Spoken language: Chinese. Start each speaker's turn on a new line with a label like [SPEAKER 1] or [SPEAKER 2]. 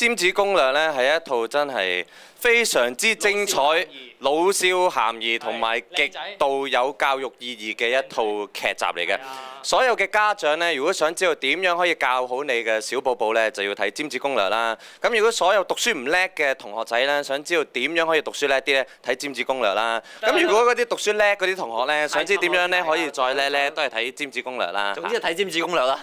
[SPEAKER 1] 《尖子攻略》咧係一套真係非常之精彩、老少咸宜同埋極度有教育意義嘅一套劇集嚟嘅。所有嘅家長咧，如果想知道點樣可以教好你嘅小寶寶咧，就要睇《尖子攻略》啦。咁如果所有讀書唔叻嘅同學仔咧，想知道點樣可以讀書叻啲咧，睇《尖子攻略》啦。咁如果嗰啲讀書叻嗰啲同學咧，想知點樣咧可以再叻咧，都係睇《尖子攻略》
[SPEAKER 2] 啦。總之，
[SPEAKER 3] 睇《尖子攻略》啦。